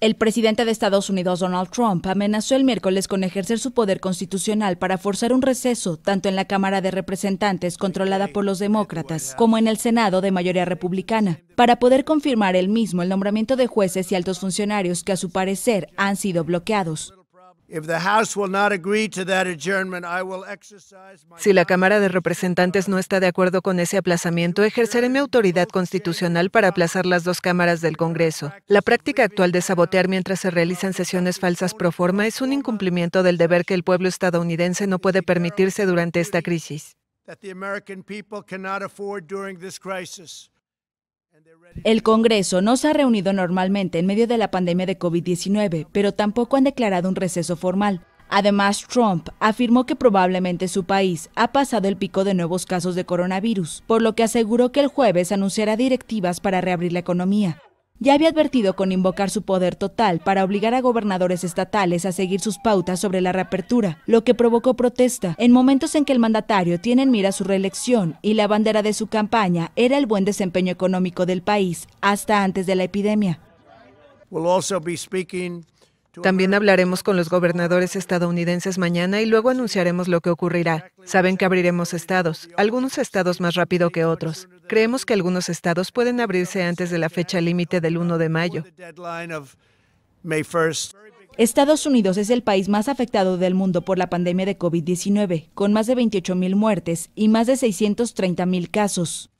El presidente de Estados Unidos, Donald Trump, amenazó el miércoles con ejercer su poder constitucional para forzar un receso tanto en la Cámara de Representantes, controlada por los demócratas, como en el Senado, de mayoría republicana, para poder confirmar él mismo el nombramiento de jueces y altos funcionarios que, a su parecer, han sido bloqueados. Si la Cámara de Representantes no está de acuerdo con ese aplazamiento, ejerceré mi autoridad constitucional para aplazar las dos cámaras del Congreso. La práctica actual de sabotear mientras se realizan sesiones falsas pro forma es un incumplimiento del deber que el pueblo estadounidense no puede permitirse durante esta crisis. El Congreso no se ha reunido normalmente en medio de la pandemia de COVID-19, pero tampoco han declarado un receso formal. Además, Trump afirmó que probablemente su país ha pasado el pico de nuevos casos de coronavirus, por lo que aseguró que el jueves anunciará directivas para reabrir la economía ya había advertido con invocar su poder total para obligar a gobernadores estatales a seguir sus pautas sobre la reapertura, lo que provocó protesta en momentos en que el mandatario tiene en mira su reelección y la bandera de su campaña era el buen desempeño económico del país hasta antes de la epidemia. También hablaremos con los gobernadores estadounidenses mañana y luego anunciaremos lo que ocurrirá. Saben que abriremos estados, algunos estados más rápido que otros. Creemos que algunos estados pueden abrirse antes de la fecha límite del 1 de mayo. Estados Unidos es el país más afectado del mundo por la pandemia de COVID-19, con más de 28.000 muertes y más de 630.000 casos.